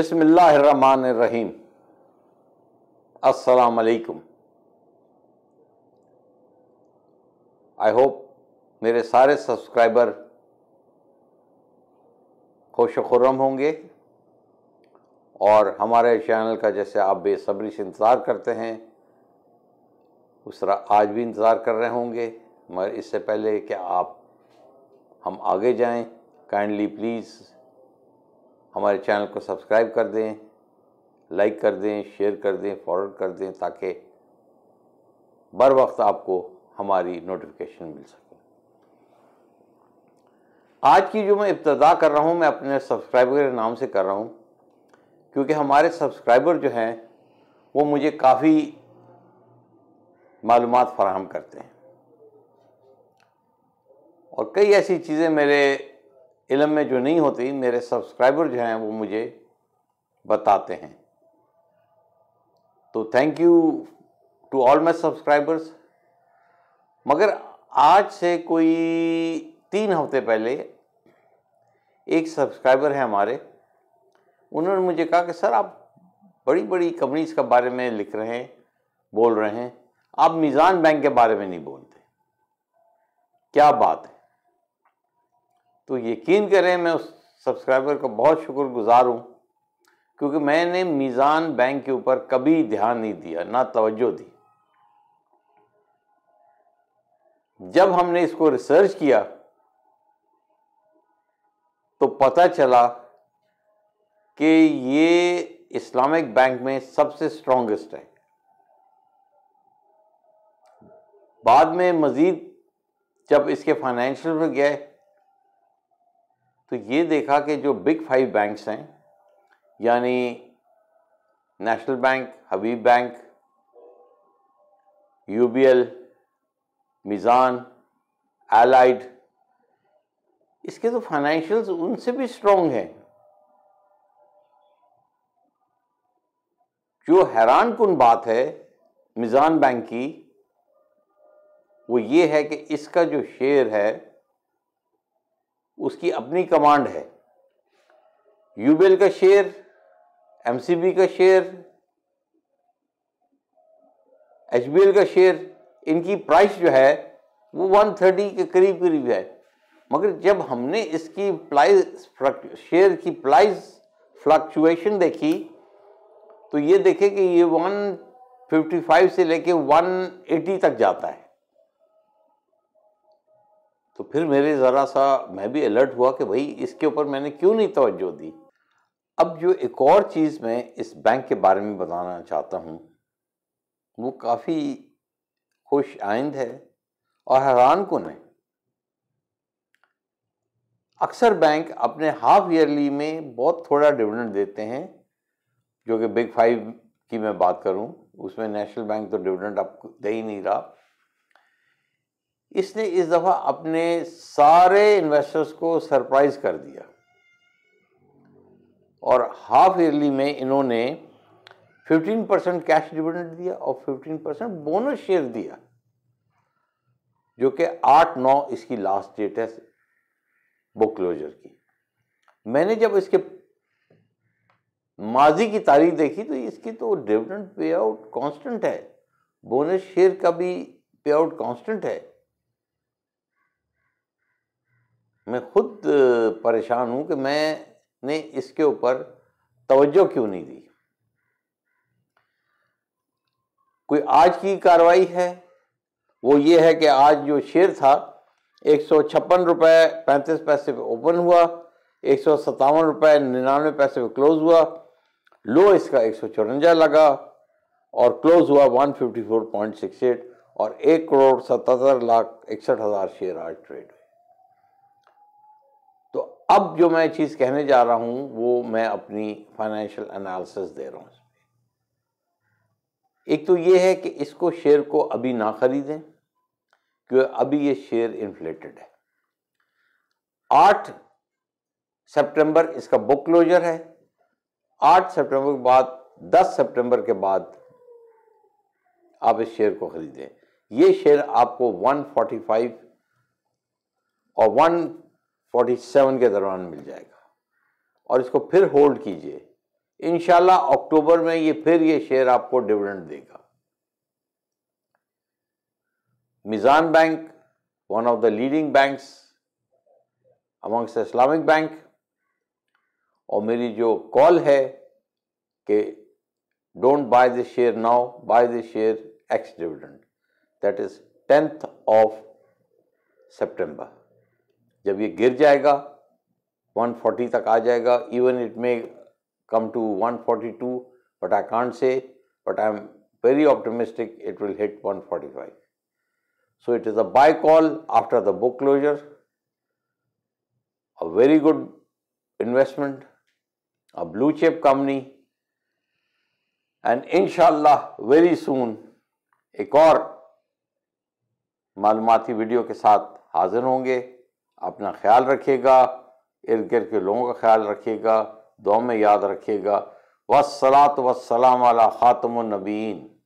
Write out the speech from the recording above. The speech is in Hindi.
बिसमीम असलकुम आई होप मेरे सारे सब्सक्राइबर खुश खुर्रम होंगे और हमारे चैनल का जैसे आप बेसब्री से इंतज़ार करते हैं उस तरह आज भी इंतज़ार कर रहे होंगे मगर इससे पहले कि आप हम आगे जाएं काइंडली प्लीज़ हमारे चैनल को सब्सक्राइब कर दें लाइक कर दें शेयर कर दें फॉरवर्ड कर दें ताकि बर वक्त आपको हमारी नोटिफिकेशन मिल सके आज की जो मैं इब्तदा कर रहा हूँ मैं अपने सब्सक्राइबर के नाम से कर रहा हूँ क्योंकि हमारे सब्सक्राइबर जो हैं वो मुझे काफ़ी मालूम फराहम करते हैं और कई ऐसी चीज़ें मेरे इलम में जो नहीं होती मेरे सब्सक्राइबर जो हैं वो मुझे बताते हैं तो thank you to all my subscribers मगर आज से कोई तीन हफ्ते पहले एक सब्सक्राइबर हैं हमारे उन्होंने मुझे कहा कि सर आप बड़ी बड़ी कंपनीज के बारे में लिख रहे हैं बोल रहे हैं आप मीज़ान बैंक के बारे में नहीं बोलते क्या बात है तो यकीन करें मैं उस सब्सक्राइबर का बहुत शुक्रगुजार हूँ क्योंकि मैंने मीज़ान बैंक के ऊपर कभी ध्यान नहीं दिया ना तवज्जो दी जब हमने इसको रिसर्च किया तो पता चला कि ये इस्लामिक बैंक में सबसे स्ट्रॉन्गेस्ट है बाद में मज़ीद जब इसके फाइनेंशियल में गए तो ये देखा कि जो बिग फाइव बैंक्स हैं यानी national bank Habib bank UBL Meezan Allied इसके तो फाइनेंशियल्स उनसे भी स्ट्रॉन्ग हैं जो हैरान कन बात है मिज़ान बैंक की वो ये है कि इसका जो शेयर है उसकी अपनी कमांड है यूबेल का शेयर एमसीबी का शेयर एचबीएल का शेयर इनकी प्राइस जो है वो 130 के करीब करीब है मगर जब हमने इसकी प्राइस शेयर की प्राइस फ्लक्चुएशन देखी तो ये देखे कि ये 155 से लेके 180 तक जाता है तो फिर मेरे ज़रा सा मैं भी अलर्ट हुआ कि भाई इसके ऊपर मैंने क्यों नहीं तोज्जो दी अब जो एक और चीज़ मैं इस बैंक के बारे में बताना चाहता हूँ वो काफ़ी खुश आइंद है और हैरान कन है अक्सर बैंक अपने हाफ ईयरली में बहुत थोड़ा डिविडेंड देते हैं जो कि बिग फाइव की मैं बात करूं उसमें नेशनल बैंक तो डिविडेंड आपको दे ही नहीं रहा इसने इस दफ़ा अपने सारे इन्वेस्टर्स को सरप्राइज कर दिया और हाफ ईयरली में इन्होंने 15 परसेंट कैश डिविडेंड दिया और 15 परसेंट बोनस शेयर दिया जो कि आठ नौ इसकी लास्ट डेट है बुक क्लोजर की मैंने जब इसके माजी की तारीख देखी तो इसकी तो डिविडेंड पे आउट कॉन्स्टेंट है बोनस शेयर का भी पे आउट कॉन्स्टेंट है मैं खुद परेशान हूं कि मैंने इसके ऊपर तवज्जो क्यों नहीं दी कोई आज की कार्रवाई है वो ये है कि आज जो शेयर था एक सौ छप्पन रुपये पैंतीस पैसे पे ओपन हुआ एक सौ सत्तावन रुपये निन्यानवे पैसे पे क्लोज़ हुआ लो इसका एक सौ चौरंजा लगा और क्लोज़ हुआ one fifty four point six eight और एक करोड़ सतहत्तर लाख इकसठ हज़ार शेयर आज ट्रेड हुए अब जो मैं चीज़ कहने जा रहा हूँ वो मैं अपनी फाइनेंशियल एनालिसिस दे रहा हूँ एक तो ये है कि इसको शेयर को अभी ना ख़रीदें क्योंकि अभी ये शेयर इन्फ्लेटेड है आठ सितंबर इसका बुक क्लोजर है आठ सितंबर के बाद दस सितंबर के बाद आप इस शेयर को ख़रीदें ये शेयर आपको 145 और 47 के दौरान मिल जाएगा और इसको फिर होल्ड कीजिए इनशाला अक्टूबर में ये फिर ये शेयर आपको डिविडेंड देगा Meezan bank one of the leading banks amongst Islamic bank और मेरी जो कॉल है कि don't buy the share now buy the share ex dividend that is tenth of September जब ये गिर जाएगा 140 तक आ जाएगा even it may come to 142 forty two but I can't say but I am very optimistic it will hit 145 forty five so it is a bye call after the book closure a very good investment a blue chip company and इनशाला वेरी सुन एक और मालूमती वीडियो के साथ हाजिर होंगे अपना ख्याल रखिएगा इर्द गिर्द के लोगों का ख्याल रखिएगा दुआ में याद रखिएगा वसलात वसलाम खातमनबीन